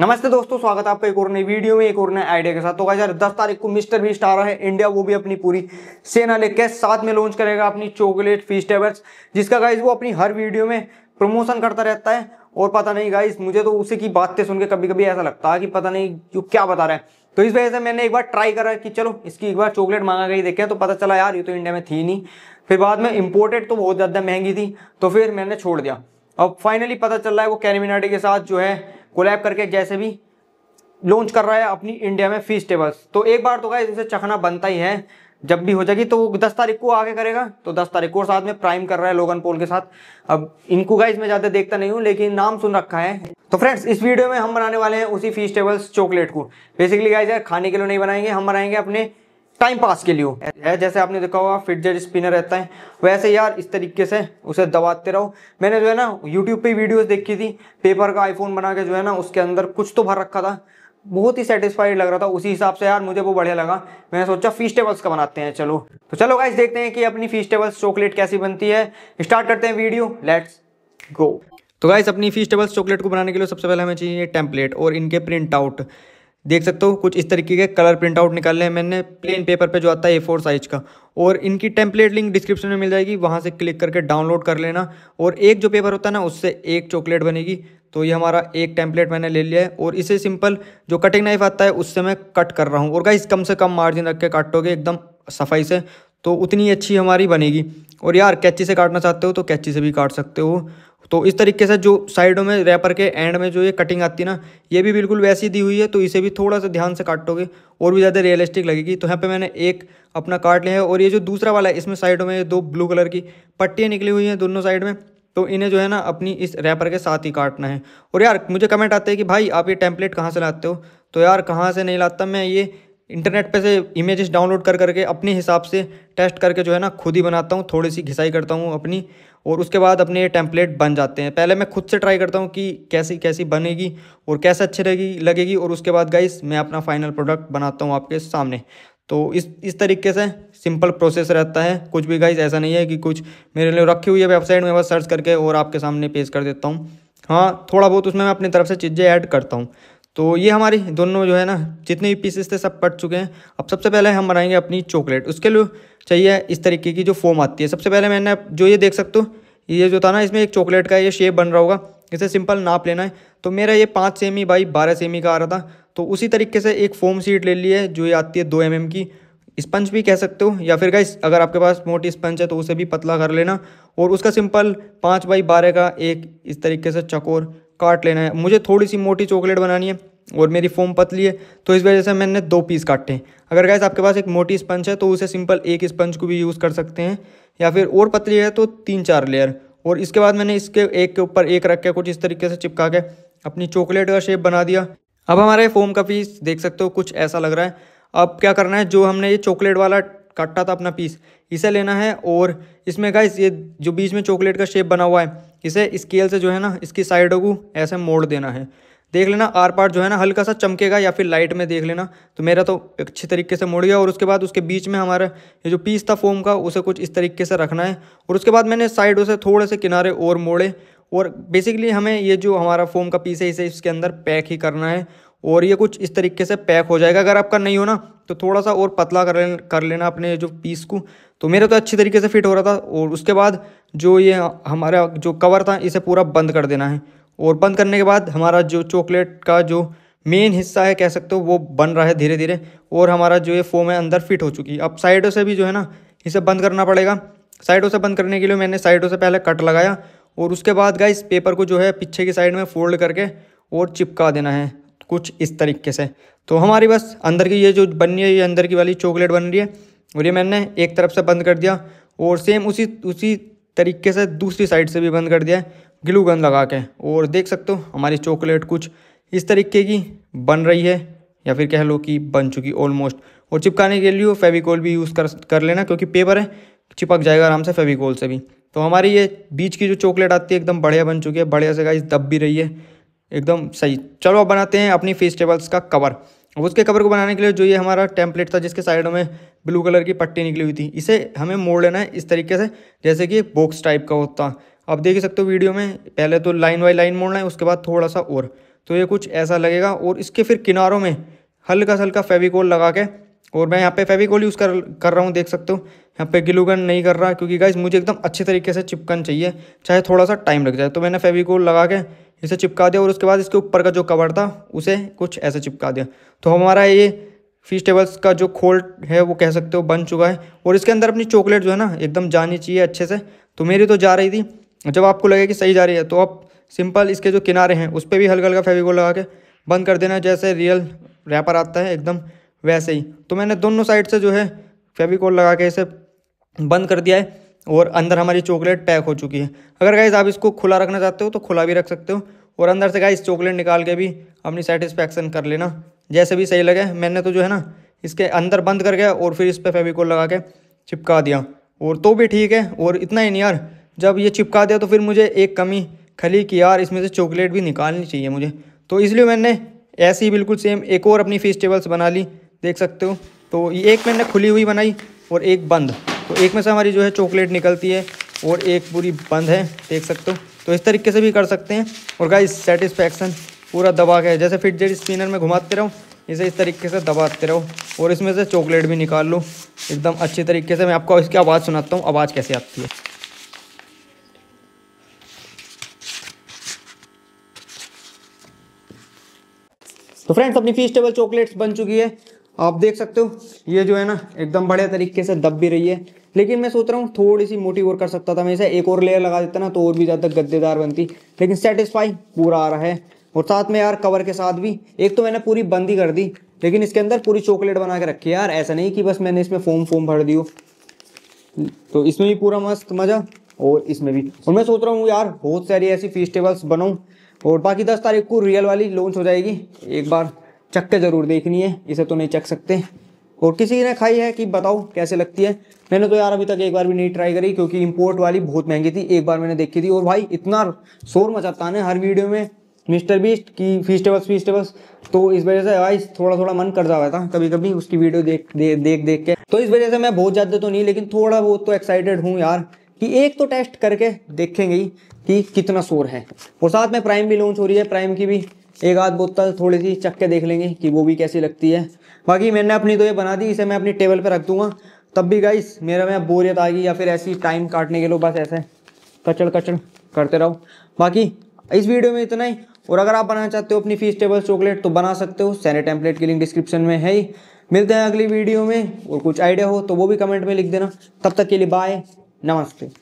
नमस्ते दोस्तों स्वागत है आपका एक और नई वीडियो में एक और नए आइडिया के साथ तो यार दस तारीख को मिस्टर भी स्टार है इंडिया वो भी अपनी पूरी सेना लेके साथ में लॉन्च करेगा अपनी चॉकलेट फीस टेबल्स जिसका गाइज वो अपनी हर वीडियो में प्रमोशन करता रहता है और पता नहीं गाइज मुझे तो उसी की बातें सुन के कभी कभी ऐसा लगता है कि पता नहीं जो क्या बता रहा है तो इस वजह से मैंने एक बार ट्राई करा कि चलो इसकी एक बार चॉकलेट मांगा गई देखें तो पता चला यार ये तो इंडिया में थी नहीं फिर बाद में इम्पोर्टेड तो बहुत ज़्यादा महंगी थी तो फिर मैंने छोड़ दिया अब फाइनली पता चल रहा है वो कैनमिनाटी के साथ जो है कोलैब करके जैसे भी लॉन्च कर रहा है अपनी इंडिया में फीस टेबल्स तो एक बार तो गाइस इनसे चखना बनता ही है जब भी हो जाएगी तो वो दस तारीख को आगे करेगा तो दस तारीख को और साथ में प्राइम कर रहा है लोगन पोल के साथ अब इनको गाइस मैं ज़्यादा देखता नहीं हूँ लेकिन नाम सुन रखा है तो फ्रेंड्स इस वीडियो में हम बनाने वाले हैं उसी फीस टेबल्स चॉकलेट को बेसिकली गाइस यार खाने के लिए नहीं बनाएंगे हम बनाएंगे अपने टाइम पास के लिए जैसे आपने देखा होगा फिटजर स्पिनर रहता है वैसे यार इस तरीके से उसे दबाते रहो मैंने जो है ना यूट्यूब पे वीडियोस देखी थी पेपर का आईफोन बना के जो है ना उसके अंदर कुछ तो भर रखा था बहुत ही सेटिस्फाइड लग रहा था उसी हिसाब से यार मुझे वो बढ़िया लगा मैंने सोचा टेबल्स का बनाते हैं चलो तो चलो गाइस देखते हैं कि अपनी टेबल्स चॉकलेट कैसी बनती है स्टार्ट करते हैं वीडियो लेट्स गो तो गाइस अपनी टेबल्स चॉकलेट को बनाने के लिए सबसे पहले हमें चाहिए टेम्पलेट और इनके प्रिंट आउट देख सकते हो कुछ इस तरीके के कलर प्रिंट आउट निकाले हैं मैंने प्लेन पेपर पे जो आता है ए फोर साइज का और इनकी टेम्पलेट लिंक डिस्क्रिप्शन में मिल जाएगी वहाँ से क्लिक करके डाउनलोड कर लेना और एक जो पेपर होता है ना उससे एक चॉकलेट बनेगी तो ये हमारा एक टेम्पलेट मैंने ले लिया है और इसे सिंपल जो कटिंग नाइफ आता है उससे मैं कट कर रहा हूँ और गाइस कम से कम मार्जिन रख के काटोगे एकदम सफाई से तो उतनी अच्छी हमारी बनेगी और यार कैची से काटना चाहते हो तो कैची से भी काट सकते हो तो इस तरीके से जो साइडों में रैपर के एंड में जो ये कटिंग आती है ना ये भी बिल्कुल वैसी दी हुई है तो इसे भी थोड़ा सा ध्यान से काटोगे और भी ज़्यादा रियलिस्टिक लगेगी तो यहाँ पे मैंने एक अपना काट लिया है और ये जो दूसरा वाला है इसमें साइडों में दो ब्लू कलर की पट्टियाँ निकली हुई हैं दोनों साइड में तो इन्हें जो है ना अपनी इस रैपर के साथ ही काटना है और यार मुझे कमेंट आते हैं कि भाई आप ये टेम्पलेट कहाँ से लाते हो तो यार कहाँ से नहीं लाता मैं ये इंटरनेट पे से इमेजेस डाउनलोड कर करके अपने हिसाब से टेस्ट करके जो है ना खुद ही बनाता हूँ थोड़ी सी घिसाई करता हूँ अपनी और उसके बाद अपने ये टेम्पलेट बन जाते हैं पहले मैं खुद से ट्राई करता हूँ कि कैसी कैसी बनेगी और कैसे अच्छी रहेगी लगेगी और उसके बाद गाइस मैं अपना फाइनल प्रोडक्ट बनाता हूँ आपके सामने तो इस इस तरीके से सिंपल प्रोसेस रहता है कुछ भी गाइस ऐसा नहीं है कि कुछ मेरे लिए रखी हुई है वेबसाइट में बस सर्च करके और आपके सामने पेश कर देता हूँ हाँ थोड़ा बहुत उसमें मैं अपनी तरफ से चीज़ें ऐड करता हूँ तो ये हमारी दोनों जो है ना जितने भी पीसेस थे सब पट चुके हैं अब सबसे पहले हम बनाएंगे अपनी चॉकलेट उसके लिए चाहिए इस तरीके की जो फोम आती है सबसे पहले मैंने जो ये देख सकते हो ये जो था ना इसमें एक चॉकलेट का ये शेप बन रहा होगा इसे सिंपल नाप लेना है तो मेरा ये पाँच सेमी बाई बारह सेमी का आ रहा था तो उसी तरीके से एक फोम सीट ले ली है जो ये आती है दो एम mm की स्पंज भी कह सकते हो या फिर गाइस अगर आपके पास मोटी स्पंज है तो उसे भी पतला कर लेना और उसका सिंपल पाँच बाई बारह का एक इस तरीके से चकोर काट लेना है मुझे थोड़ी सी मोटी चॉकलेट बनानी है और मेरी फोम पतली है तो इस वजह से मैंने दो पीस काटे हैं अगर गैस आपके पास एक मोटी स्पंज है तो उसे सिंपल एक स्पंज को भी यूज़ कर सकते हैं या फिर और पतली है तो तीन चार लेयर और इसके बाद मैंने इसके एक के ऊपर एक रख के कुछ इस तरीके से चिपका के अपनी चॉकलेट का शेप बना दिया अब हमारे फोम का पीस देख सकते हो कुछ ऐसा लग रहा है अब क्या करना है जो हमने ये चॉकलेट वाला काटा था अपना पीस इसे लेना है और इसमें गाइस ये जो बीच में चॉकलेट का शेप बना हुआ है इसे स्केल से जो है ना इसकी साइडों को ऐसे मोड़ देना है देख लेना आर पार्ट जो है ना हल्का सा चमकेगा या फिर लाइट में देख लेना तो मेरा तो अच्छी तरीके से मोड़ गया और उसके बाद उसके बीच में हमारा ये जो पीस था फोम का उसे कुछ इस तरीके से रखना है और उसके बाद मैंने साइडों से थोड़े से किनारे और मोड़े और बेसिकली हमें ये जो हमारा फोम का पीस है इसे इसके अंदर पैक ही करना है और ये कुछ इस तरीके से पैक हो जाएगा अगर आपका नहीं हो ना तो थोड़ा सा और पतला कर लेना कर लेना अपने जो पीस को तो मेरा तो अच्छी तरीके से फिट हो रहा था और उसके बाद जो ये हमारा जो कवर था इसे पूरा बंद कर देना है और बंद करने के बाद हमारा जो चॉकलेट का जो मेन हिस्सा है कह सकते हो वो बन रहा है धीरे धीरे और हमारा जो ये फोम है अंदर फिट हो चुकी है अब साइडों से भी जो है ना इसे बंद करना पड़ेगा साइडों से बंद करने के लिए मैंने साइडों से पहले कट लगाया और उसके बाद गाइस पेपर को जो है पीछे की साइड में फोल्ड करके और चिपका देना है कुछ इस तरीके से तो हमारी बस अंदर की ये जो बन रही है ये अंदर की वाली चॉकलेट बन रही है और ये मैंने एक तरफ से बंद कर दिया और सेम उसी उसी तरीके से दूसरी साइड से भी बंद कर दिया है ग्लू गन लगा के और देख सकते हो हमारी चॉकलेट कुछ इस तरीके की बन रही है या फिर कह लो कि बन चुकी ऑलमोस्ट और चिपकाने के लिए फेविकोल भी यूज़ कर कर लेना क्योंकि पेपर है चिपक जाएगा आराम से फेविकोल से भी तो हमारी ये बीच की जो चॉकलेट आती है एकदम बढ़िया बन चुकी है बढ़िया से गाइस दब भी रही है एकदम सही चलो अब बनाते हैं अपनी फेस टेबल्स का कवर अब उसके कवर को बनाने के लिए जो ये हमारा टेम्पलेट था जिसके साइड में ब्लू कलर की पट्टी निकली हुई थी इसे हमें मोड़ लेना है इस तरीके से जैसे कि बॉक्स टाइप का होता आप देख ही सकते हो वीडियो में पहले तो लाइन बाई लाइन मोड़ना है उसके बाद थोड़ा सा और तो ये कुछ ऐसा लगेगा और इसके फिर किनारों में हल्का सा हल्का फेविकोल लगा के और मैं यहाँ पे फेविकोल यूज़ कर कर रहा हूँ देख सकते हो यहाँ पे गिलूगन नहीं कर रहा क्योंकि गाइज मुझे एकदम अच्छे तरीके से चिपकन चाहिए चाहे थोड़ा सा टाइम लग जाए तो मैंने फेविकोल लगा के इसे चिपका दिया और उसके बाद इसके ऊपर का जो कवर था उसे कुछ ऐसे चिपका दिया तो हमारा ये फिश टेबल्स का जो खोल है वो कह सकते हो बन चुका है और इसके अंदर अपनी चॉकलेट जो है ना एकदम जानी चाहिए अच्छे से तो मेरी तो जा रही थी जब आपको लगे कि सही जा रही है तो आप सिंपल इसके जो किनारे हैं उस पर भी हल्का हल्का फेविकोल लगा के बंद कर देना जैसे रियल रैपर आता है एकदम वैसे ही तो मैंने दोनों साइड से जो है फेविकोल लगा के इसे बंद कर दिया है और अंदर हमारी चॉकलेट पैक हो चुकी है अगर गाइज़ आप इसको खुला रखना चाहते हो तो खुला भी रख सकते हो और अंदर से गाइज़ चॉकलेट निकाल के भी अपनी सेटिस्फैक्शन कर लेना जैसे भी सही लगे मैंने तो जो है ना इसके अंदर बंद कर गया और फिर इस पर फेविकोल लगा के चिपका दिया और तो भी ठीक है और इतना ही नहीं यार जब ये चिपका दिया तो फिर मुझे एक कमी खली कि यार इसमें से चॉकलेट भी निकालनी चाहिए मुझे तो इसलिए मैंने ऐसी ही बिल्कुल सेम एक और अपनी फेस्टिवल्स बना ली देख सकते हो तो ये एक मैंने खुली हुई बनाई और एक बंद तो एक में से हमारी जो है चॉकलेट निकलती है और एक पूरी बंद है देख सकते हो तो इस तरीके से भी कर सकते हैं और गाइस सेटिस्फैक्शन पूरा दबा के जैसे फिट जेट स्पिनर में घुमाते रहो इसे इस तरीके से दबाते रहो और इसमें से चॉकलेट भी निकाल लो एकदम अच्छे तरीके से मैं आपको इसकी आवाज़ सुनाता हूँ आवाज़ कैसे आती है तो फ्रेंड्स अपनी फीसटेबल चॉकलेट्स बन चुकी है आप देख सकते हो ये जो है ना एकदम बढ़िया तरीके से दब भी रही है लेकिन मैं सोच रहा हूँ थोड़ी सी मोटी और कर सकता था मैं इसे एक और लेयर लगा देता ना तो और भी ज़्यादा गद्देदार बनती लेकिन सेटिस्फाई पूरा आ रहा है और साथ में यार कवर के साथ भी एक तो मैंने पूरी बंद ही कर दी लेकिन इसके अंदर पूरी चॉकलेट बना के रखी है यार ऐसा नहीं कि बस मैंने इसमें फोम फोम भर दी तो इसमें भी पूरा मस्त मज़ा और इसमें भी और मैं सोच रहा हूँ यार बहुत सारी ऐसी फेस्टिवल्स बनाऊँ और बाकी दस तारीख को रियल वाली लॉन्च हो जाएगी एक बार चक के ज़रूर देखनी है इसे तो नहीं चख सकते और किसी ने खाई है कि बताओ कैसे लगती है मैंने तो यार अभी तक एक बार भी नहीं ट्राई करी क्योंकि इम्पोर्ट वाली बहुत महंगी थी एक बार मैंने देखी थी और भाई इतना शोर मचाता है हर वीडियो में मिस्टर बीस्ट की फीस्टेबल्स फीस्टेबल्स तो इस वजह से भाई थोड़ा थोड़ा मन कर रहा था कभी कभी उसकी वीडियो देख दे, देख देख के तो इस वजह से मैं बहुत ज़्यादा तो नहीं लेकिन थोड़ा बहुत तो एक्साइटेड हूँ यार कि एक तो टेस्ट करके देखेंगे कि कितना शोर है और साथ में प्राइम भी लॉन्च हो रही है प्राइम की भी एक आध बोतल थोड़ी सी चक्के के देख लेंगे कि वो भी कैसी लगती है बाकी मैंने अपनी तो ये बना दी इसे मैं अपनी टेबल पर रख दूंगा तब भी गाइस मेरा में बोरियत आ गई या फिर ऐसी टाइम काटने के लिए बस ऐसे कचड़ कचड़ करते रहो बाकी इस वीडियो में इतना ही और अगर आप बनाना चाहते हो अपनी फीस टेबल चॉकलेट तो बना सकते हो सैनिक टेम्पलेट की लिंक डिस्क्रिप्शन में है ही मिलते हैं अगली वीडियो में और कुछ आइडिया हो तो वो भी कमेंट में लिख देना तब तक के लिए बाय नमस्ते